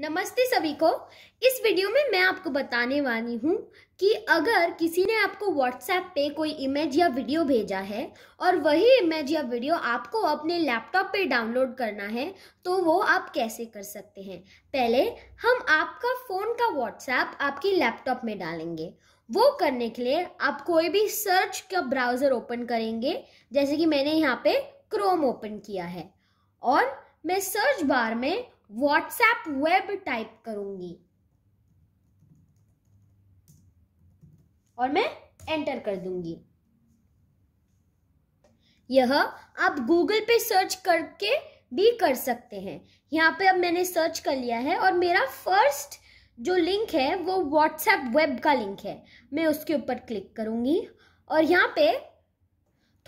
नमस्ते सभी को इस वीडियो में मैं आपको बताने वाली हूँ कि अगर किसी ने आपको व्हाट्सएप पे कोई इमेज या वीडियो भेजा है और वही इमेज या वीडियो आपको अपने लैपटॉप पे डाउनलोड करना है तो वो आप कैसे कर सकते हैं पहले हम आपका फ़ोन का व्हाट्सएप आपके लैपटॉप में डालेंगे वो करने के लिए आप कोई भी सर्च का ब्राउज़र ओपन करेंगे जैसे कि मैंने यहाँ पे क्रोम ओपन किया है और मैं सर्च बार में व्हाट्सएप वेब टाइप करूंगी और मैं एंटर कर दूंगी यह आप गूगल पे सर्च करके भी कर सकते हैं यहाँ पे अब मैंने सर्च कर लिया है और मेरा फर्स्ट जो लिंक है वो व्हाट्सएप वेब का लिंक है मैं उसके ऊपर क्लिक करूंगी और यहाँ पे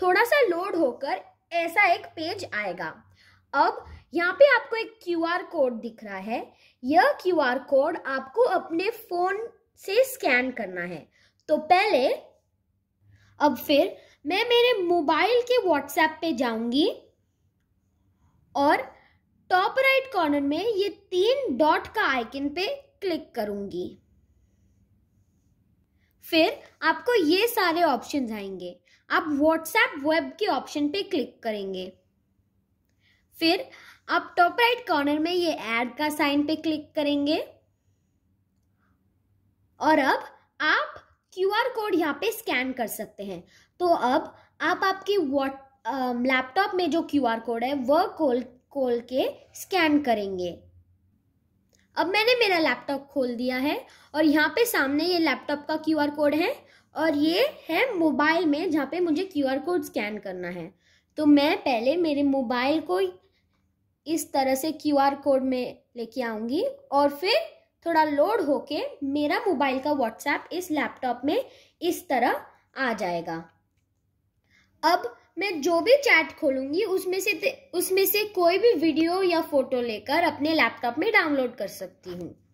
थोड़ा सा लोड होकर ऐसा एक पेज आएगा अब यहाँ पे आपको एक क्यू आर कोड दिख रहा है यह क्यू आर कोड आपको अपने फोन से स्कैन करना है तो पहले अब फिर मैं मेरे मोबाइल के व्हाट्सएप पे जाऊंगी और टॉप राइट कॉर्नर में ये तीन डॉट का आइकन पे क्लिक करूंगी फिर आपको ये सारे ऑप्शंस आएंगे आप व्हाट्सएप वेब के ऑप्शन पे क्लिक करेंगे फिर आप टॉप राइट कॉर्नर में ये ऐड का साइन पे क्लिक करेंगे और अब आप क्यू आर कोड यहाँ पे स्कैन कर सकते हैं तो अब आप आपकी वॉट लैपटॉप में जो क्यू आर कोड है वह खोल खोल के स्कैन करेंगे अब मैंने मेरा लैपटॉप खोल दिया है और यहाँ पे सामने ये लैपटॉप का क्यू आर कोड है और ये है मोबाइल में जहाँ पे मुझे क्यू आर कोड स्कैन करना है तो मैं पहले मेरे मोबाइल को इस तरह से क्यू आर कोड में लेके आऊँगी और फिर थोड़ा लोड होके मेरा मोबाइल का व्हाट्सएप इस लैपटॉप में इस तरह आ जाएगा अब मैं जो भी चैट खोलूंगी उसमें से उसमें से कोई भी वीडियो या फोटो लेकर अपने लैपटॉप में डाउनलोड कर सकती हूँ